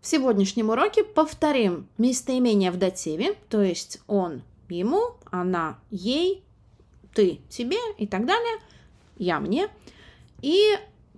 В сегодняшнем уроке повторим местоимение в дативе, то есть он ему, она ей, ты себе и так далее, я мне. И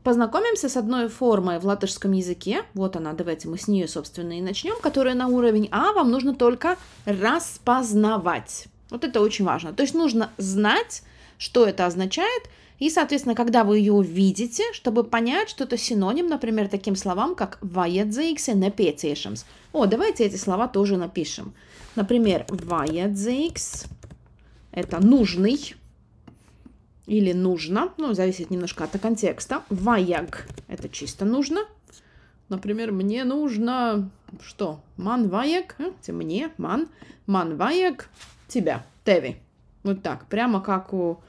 познакомимся с одной формой в латышском языке. Вот она, давайте мы с нее, собственно, и начнем, которая на уровень А вам нужно только распознавать. Вот это очень важно. То есть нужно знать, что это означает – и, соответственно, когда вы ее увидите, чтобы понять, что это синоним, например, таким словам, как vajadzīgs и nepieciešams. О, давайте эти слова тоже напишем. Например, vajadzīgs – это нужный или нужно, ну, зависит немножко от контекста. Ваяг – это чисто нужно. Например, мне нужно, что, ман ваяг, а? типа мне, ман, ман ваяг, тебя, теви. Вот так, прямо как у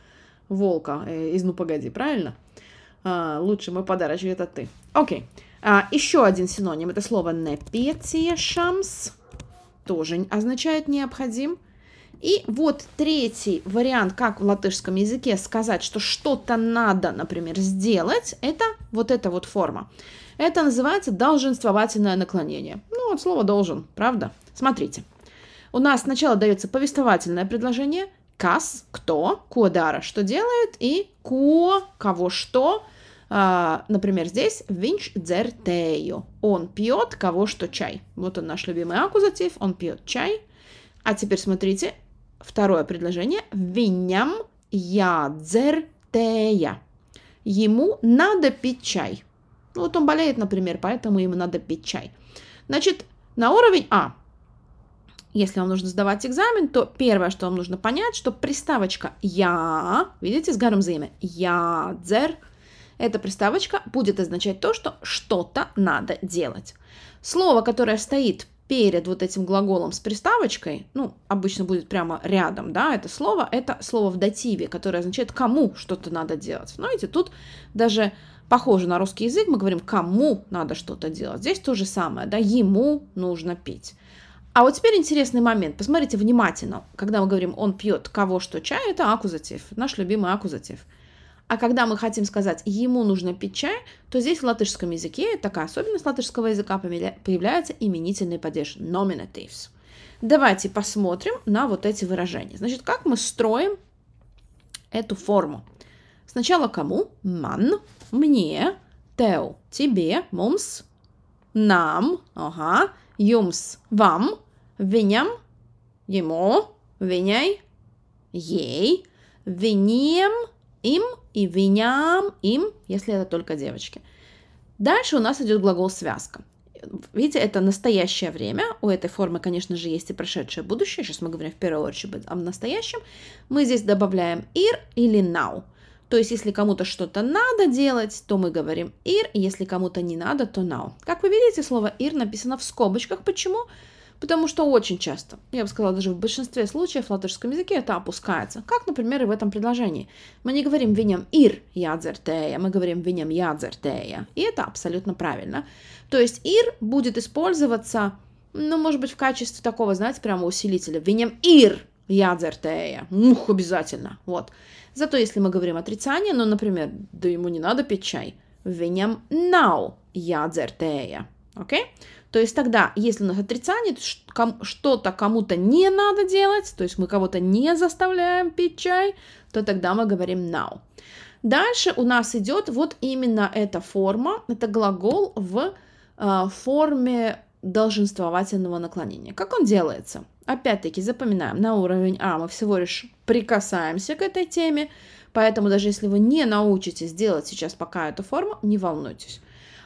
волка э, из «Ну, погоди», правильно? А, лучший мой подарочек – это ты. Окей. А, еще один синоним – это слово «непетиешамс». Тоже означает «необходим». И вот третий вариант, как в латышском языке сказать, что что-то надо, например, сделать, это вот эта вот форма. Это называется долженствовательное наклонение. Ну, вот слово «должен», правда? Смотрите. У нас сначала дается повествовательное предложение – Кас – кто, Куодара – что делает, и ко кого что. А, например, здесь Винч дзертею. Он пьет кого что чай. Вот он наш любимый акузатив он пьет чай. А теперь смотрите, второе предложение. Виням я дзертея. Ему надо пить чай. Вот он болеет, например, поэтому ему надо пить чай. Значит, на уровень А если вам нужно сдавать экзамен, то первое, что вам нужно понять, что приставочка «я», видите, с гаром заимя, «я», «дзер», эта приставочка будет означать то, что что-то надо делать. Слово, которое стоит перед вот этим глаголом с приставочкой, ну, обычно будет прямо рядом, да, это слово, это слово в дативе, которое означает кому что-то надо делать. Но видите, тут даже похоже на русский язык, мы говорим кому надо что-то делать. Здесь то же самое, да, ему нужно пить. А вот теперь интересный момент. Посмотрите внимательно. Когда мы говорим «он пьет кого что чай», это аккузатив, наш любимый аккузатив. А когда мы хотим сказать «ему нужно пить чай», то здесь в латышском языке, такая особенность латышского языка, появляется именительный падеж «nominatives». Давайте посмотрим на вот эти выражения. Значит, как мы строим эту форму? Сначала кому? «Ман», «мне», «теу», «тебе», «мумс», «нам», «ага», «юмс», «вам», Viņam, ему, viņai, ей, винем, им и виням, им, если это только девочки. Дальше у нас идет глагол связка. Видите, это настоящее время. У этой формы, конечно же, есть и прошедшее будущее. Сейчас мы говорим в первую очередь о настоящем. Мы здесь добавляем ir или now. То есть, если кому-то что-то надо делать, то мы говорим ir, если кому-то не надо, то now. Как вы видите, слово ir написано в скобочках. Почему? Почему? потому что очень часто, я бы сказала, даже в большинстве случаев в латышском языке это опускается, как, например, и в этом предложении. Мы не говорим винем ир ядзертея», мы говорим «виням ядзертея», и это абсолютно правильно. То есть «ир» будет использоваться, ну, может быть, в качестве такого, знаете, прямо усилителя Винем ир», ядзертея. Мух, обязательно. Вот. Зато если мы говорим отрицание, ну, например, да ему не надо пить чай. Винем нау ядзертея. Окей? Okay? То есть тогда, если у нас отрицание, что-то кому-то не надо делать, то есть мы кого-то не заставляем пить чай, то тогда мы говорим now. Дальше у нас идет вот именно эта форма, это глагол в э, форме долженствовательного наклонения. Как он делается? Опять-таки запоминаем, на уровень А мы всего лишь прикасаемся к этой теме, поэтому даже если вы не научитесь делать сейчас пока эту форму, не волнуйтесь.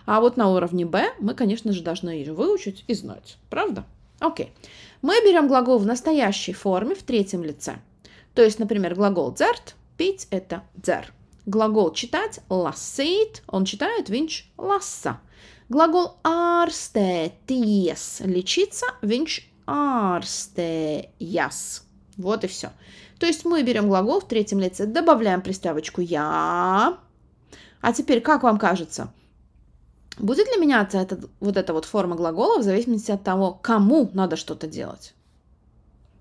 А вот на уровне Б мы, конечно же, должны ее выучить и знать. Правда? Окей. Мы берем глагол в настоящей форме в третьем лице. То есть, например, глагол «дзерт» – «пить» – это «дзер». Глагол «читать» – «лассейт» – он читает «винч» – «ласса». Глагол «арстетиес» – «лечиться» – «винч» – «арстеяс». Вот и все. То есть мы берем глагол в третьем лице, добавляем приставочку «я». А теперь, как вам кажется, Будет ли меняться этот, вот эта вот форма глагола в зависимости от того, кому надо что-то делать?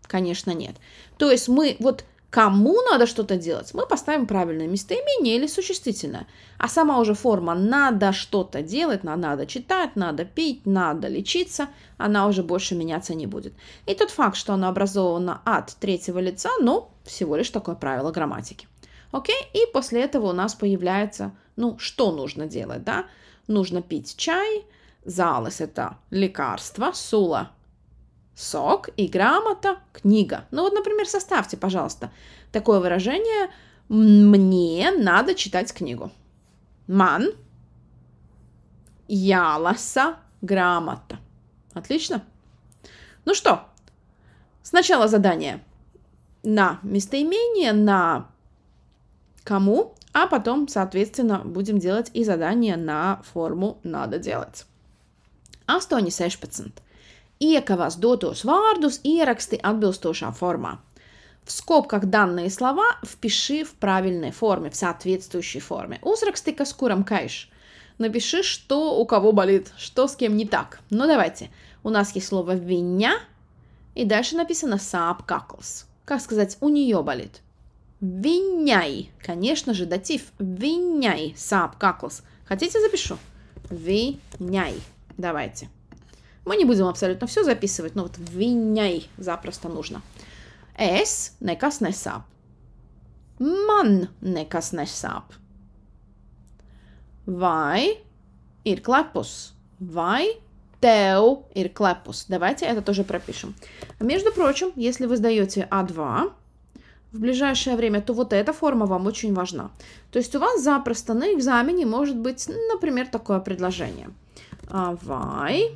Конечно, нет. То есть мы вот кому надо что-то делать, мы поставим правильное местоимение или существительное. А сама уже форма «надо что-то делать», «надо читать», «надо пить», «надо лечиться», она уже больше меняться не будет. И тот факт, что она образована от третьего лица, ну, всего лишь такое правило грамматики. Окей? И после этого у нас появляется, ну, что нужно делать, да? нужно пить чай, залез – это лекарство, сула – сок и грамота – книга. Ну вот, например, составьте, пожалуйста, такое выражение «мне надо читать книгу». Ман – яласа грамота. Отлично. Ну что, сначала задание на местоимение, на кому а потом, соответственно, будем делать и задание на форму «надо делать». Astoņi 16. Iekavās dotos vārdus ieraksti atbilstošā форма? В скобках данные слова впиши в правильной форме, в соответствующей форме. Узраксти каскуром кайш. Напиши, что у кого болит, что с кем не так. Ну давайте. У нас есть слово «виня», и дальше написано «саапкаклс». Как сказать «у нее болит». Виняй. Конечно же, датив. Виняй. Сап, каклос. Хотите, запишу? Виняй. Давайте. Мы не будем абсолютно все записывать, но вот виняй запросто нужно. Es nekas nesāp. Man nekas nesāp. Вай, ir klepus? Vai Тео и Клепус. Давайте это тоже пропишем. Между прочим, если вы сдаете А2, в ближайшее время, то вот эта форма вам очень важна. То есть у вас запросто на экзамене может быть, например, такое предложение. Why?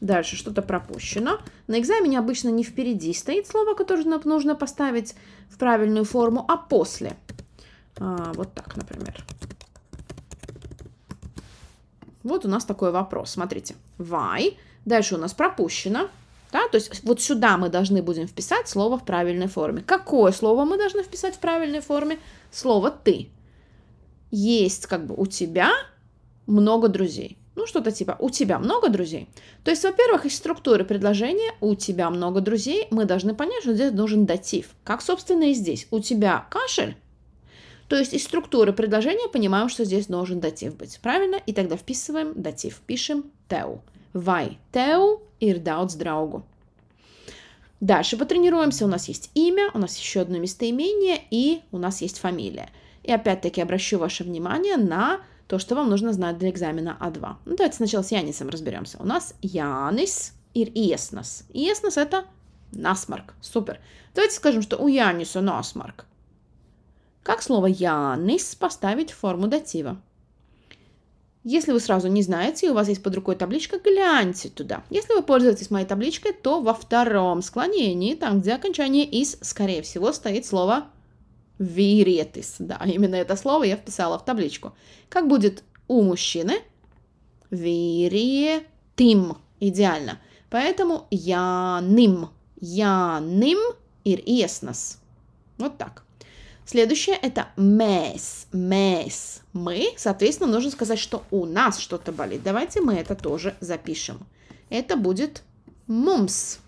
Дальше что-то пропущено. На экзамене обычно не впереди стоит слово, которое нужно поставить в правильную форму, а после. А, вот так, например. Вот у нас такой вопрос. Смотрите. Why? Дальше у нас пропущено. Да? То есть вот сюда мы должны будем вписать слово в правильной форме. Какое слово мы должны вписать в правильной форме? Слово «ты». Есть как бы у тебя много друзей. Ну, что-то типа «у тебя много друзей». То есть, во-первых, из структуры предложения «у тебя много друзей» мы должны понять, что здесь нужен датив. Как, собственно, и здесь. «У тебя кашель», то есть из структуры предложения понимаем, что здесь должен датив быть. Правильно? И тогда вписываем датив. Пишем «теу». «Вай teu. Vai teu ir daudz draugu. Дальше потренируемся. У нас есть имя, у нас еще одно местоимение и у нас есть фамилия. И опять-таки обращу ваше внимание на то, что вам нужно знать для экзамена А2. Ну, давайте сначала с Янисом разберемся. У нас Янис ir iesnas. Iesnas – это насморк. Супер. Давайте скажем, что у Яниса насморк. Как слово «янис» поставить в форму датива? Если вы сразу не знаете, и у вас есть под рукой табличка, гляньте туда. Если вы пользуетесь моей табличкой, то во втором склонении, там, где окончание «is», скорее всего, стоит слово «виретис». Да, именно это слово я вписала в табличку. Как будет у мужчины? «Виретим». Идеально. Поэтому «яным». «Яным» ир «иеснас». Вот так. Следующее это мэс, мэс, мы. Соответственно, нужно сказать, что у нас что-то болит. Давайте мы это тоже запишем. Это будет мумс.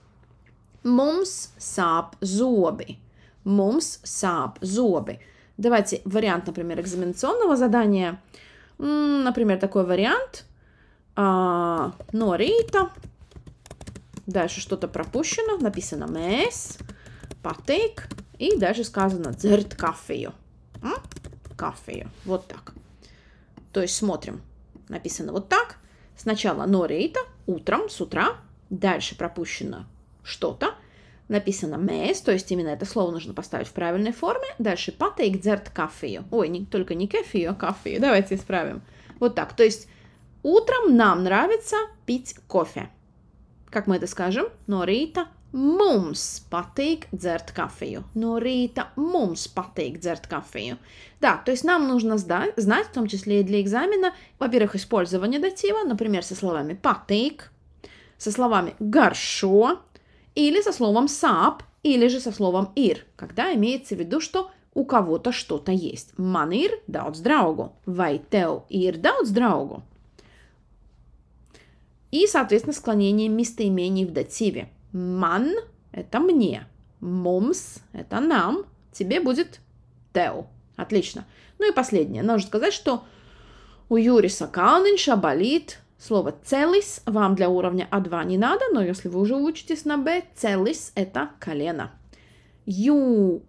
Мумс сап зубы, Мумс сап зубы. Давайте вариант, например, экзаменационного задания. Например, такой вариант. А, Норита. Дальше что-то пропущено. Написано мэс. Патейк и даже сказано «дзерт кафею». Кафею. Вот так. То есть смотрим. Написано вот так. Сначала «норейта» – утром, с утра. Дальше пропущено что-то. Написано «мэс», то есть именно это слово нужно поставить в правильной форме. Дальше «патейк дзерт кафею». Ой, не, только не кефею, а кафею. Давайте исправим. Вот так. То есть утром нам нравится пить кофе. Как мы это скажем? «Норейта» Mums patīk dzert kafiju. No рейта mums patīk dzert кафею. Да, то есть нам нужно знать, в том числе и для экзамена, во-первых, использование датива, например, со словами «патык», со словами «горшо» или со словом «сап», или же со словом «ир», когда имеется в виду, что у кого-то что-то есть. Man ir daudz draugu, vai tev ir daudz draugu? И, соответственно, склонение местоимений в дативе – Ман – это мне. Момс – это нам. Тебе будет Тео. Отлично. Ну и последнее. Нужно сказать, что у Юриса Калнинша болит слово «целис». Вам для уровня А2 не надо, но если вы уже учитесь на Б, «целис» — это колено. Юрим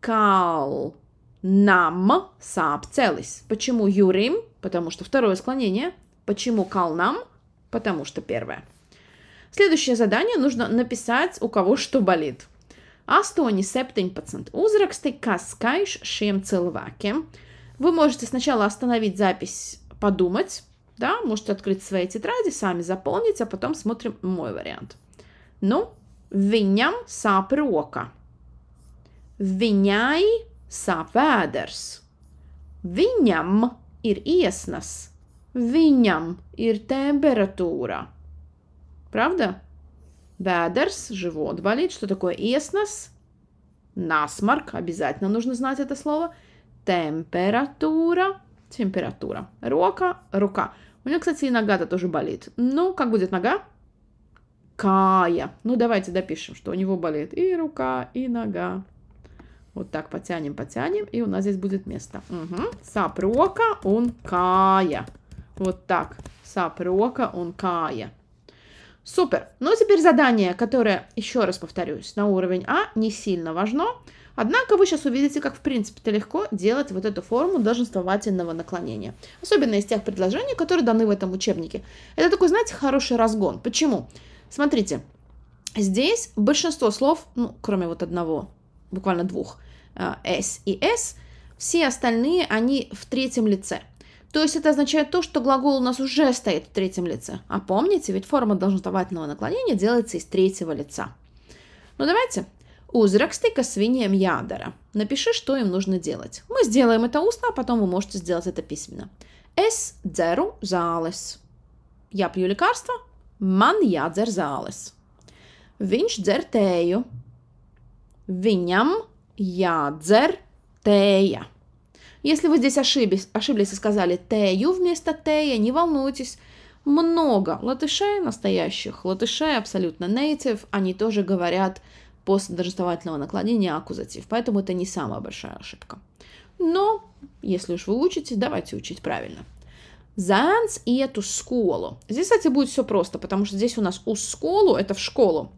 кал нам сап целис. Почему юрим? Потому что второе склонение. Почему кал нам? Потому что первое. Следующее задание нужно написать, у кого что болит. 8-17 uzraksti, kas skaiš šiem cilvēkiem. Вы можете сначала остановить запись, подумать, да, можете открыть свои тетради, сами заполнить, а потом смотрим мой вариант. Ну, viņam sāp roka. Viņai sāp vēders. Viņam ir iesnas. Viņam ir temperatūra. Правда? Бедерс – живот болит. Что такое эснос? Насморк. Обязательно нужно знать это слово. Температура. Температура. Рука. Рука. У меня, кстати, и нога-то тоже болит. Ну, как будет нога? Кая. Ну, давайте допишем, что у него болит и рука, и нога. Вот так потянем, потянем, и у нас здесь будет место. Угу. Сапрока он кая. Вот так. Сапрока он кая. Супер. Ну, теперь задание, которое, еще раз повторюсь, на уровень А не сильно важно. Однако вы сейчас увидите, как в принципе-то легко делать вот эту форму долженствовательного наклонения. Особенно из тех предложений, которые даны в этом учебнике. Это такой, знаете, хороший разгон. Почему? Смотрите, здесь большинство слов, ну, кроме вот одного, буквально двух, S э, и S, все остальные, они в третьем лице – то есть это означает то, что глагол у нас уже стоит в третьем лице. А помните, ведь форма должноствовательного наклонения делается из третьего лица. Ну давайте. Узракстыка свиньям ядера. Напиши, что им нужно делать. Мы сделаем это устно, а потом вы можете сделать это письменно. Es дзеру заалес. Я пью лекарство. Man jādzer zāles. Viņš dzer Виням ядзер тея. tēja. Если вы здесь ошиблись, ошиблись и сказали «тею» вместо «тея», не волнуйтесь, много латышей настоящих, латышей абсолютно native, они тоже говорят после должествовательного наклонения аккузатив, поэтому это не самая большая ошибка. Но, если уж вы учите, давайте учить правильно. Заанс и эту школу. Здесь, кстати, будет все просто, потому что здесь у нас у школу, это в школу.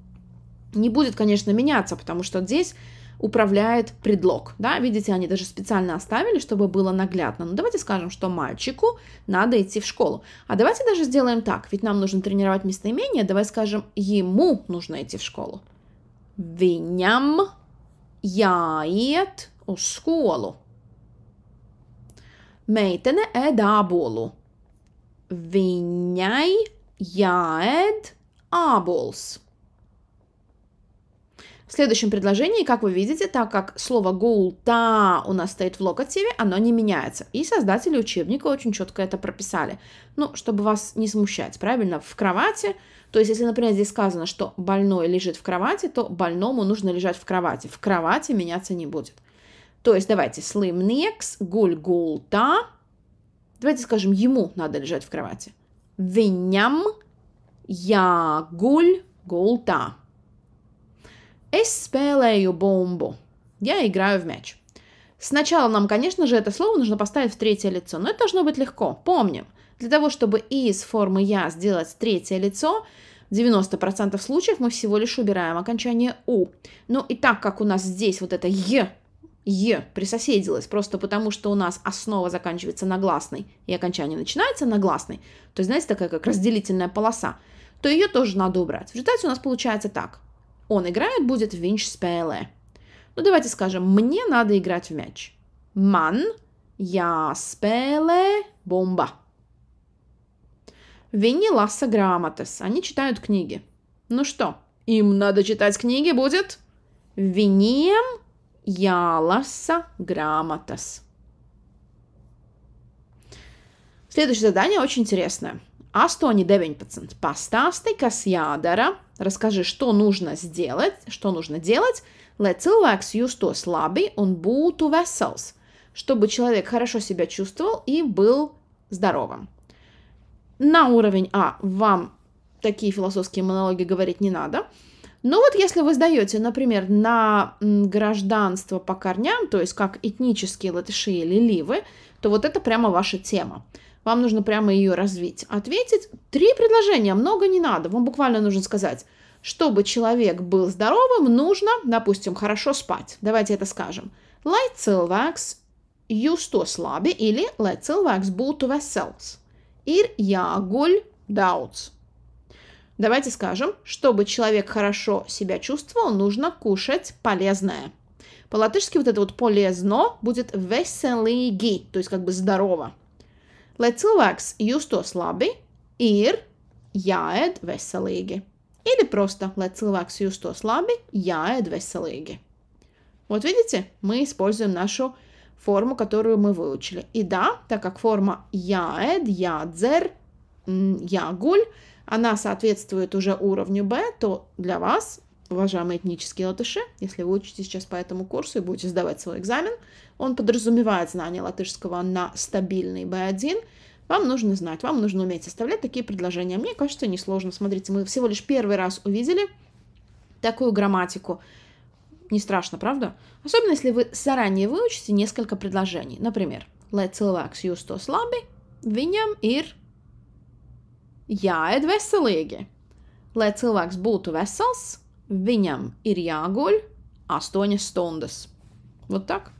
Не будет, конечно, меняться, потому что здесь управляет предлог. Да? Видите, они даже специально оставили, чтобы было наглядно. Но ну, давайте скажем, что мальчику надо идти в школу. А давайте даже сделаем так, ведь нам нужно тренировать местоимение. Давай скажем, ему нужно идти в школу. Виням Viņam jāiet uz skolu. Meitene ēd ābolu. Виняй яед аболс. В следующем предложении, как вы видите, так как слово «гулта» у нас стоит в локативе, оно не меняется. И создатели учебника очень четко это прописали. Ну, чтобы вас не смущать, правильно? В кровати, то есть если, например, здесь сказано, что больной лежит в кровати, то больному нужно лежать в кровати. В кровати меняться не будет. То есть давайте слымнекс гуль-гулта. Давайте скажем, ему надо лежать в кровати. Виням я гуль-гулта. Es спелею бомбу. Я играю в мяч. Сначала нам, конечно же, это слово нужно поставить в третье лицо, но это должно быть легко. Помним, для того, чтобы из формы «я» сделать третье лицо, в 90% случаев мы всего лишь убираем окончание «у». Ну и так как у нас здесь вот это «е», «е» присоседилось, просто потому что у нас основа заканчивается на гласной и окончание начинается на гласной, то, знаете, такая как разделительная полоса, то ее тоже надо убрать. В результате у нас получается так. Он играет будет в винч спеле. Ну, давайте скажем, мне надо играть в мяч. Ман, я спеле, бомба. Винни ласа грамотес. Они читают книги. Ну что, им надо читать книги будет? винием я ласа грамотес. Следующее задание очень интересное. 8.19. Pastāsti, kas jādara, расскажи, что нужно сделать, что нужно делать, lai cilvēks justos слабый, он будет vesels, чтобы человек хорошо себя чувствовал и был здоровым. На уровень А вам такие философские монологи говорить не надо. Но вот если вы сдаете, например, на гражданство по корням, то есть как этнические латыши или ливы, то вот это прямо ваша тема. Вам нужно прямо ее развить. Ответить три предложения, много не надо. Вам буквально нужно сказать, чтобы человек был здоровым, нужно, допустим, хорошо спать. Давайте это скажем. Lai cilvēks justos labi или lai cilvēks būtu vesels. Ir jāguļ daudz. Давайте скажем, чтобы человек хорошо себя чувствовал, нужно кушать полезное. По-латышски вот это вот полезно будет веселиги, то есть как бы здорово lai cilvēks justos labi, ir jāēd veselīgi. Или просто, lai cilvēks justos labi, jāēd veселīgi. Вот видите, мы используем нашу форму, которую мы выучили. И да, так как форма яэд, ядзер, ягуль, она соответствует уже уровню Б, то для вас, уважаемые этнические латыши, если вы учитесь сейчас по этому курсу и будете сдавать свой экзамен, он подразумевает знание латышского на стабильный B1, вам нужно знать, вам нужно уметь составлять такие предложения. Мне кажется, несложно. Смотрите, мы всего лишь первый раз увидели такую грамматику. Не страшно, правда? Особенно, если вы заранее выучите несколько предложений. Например, «Lai cilvēks justos labi, viņam ir jāēd veselīgi». «Lai cilvēks būtu vesels, viņam ir jāguļ 8 stundas». Вот так.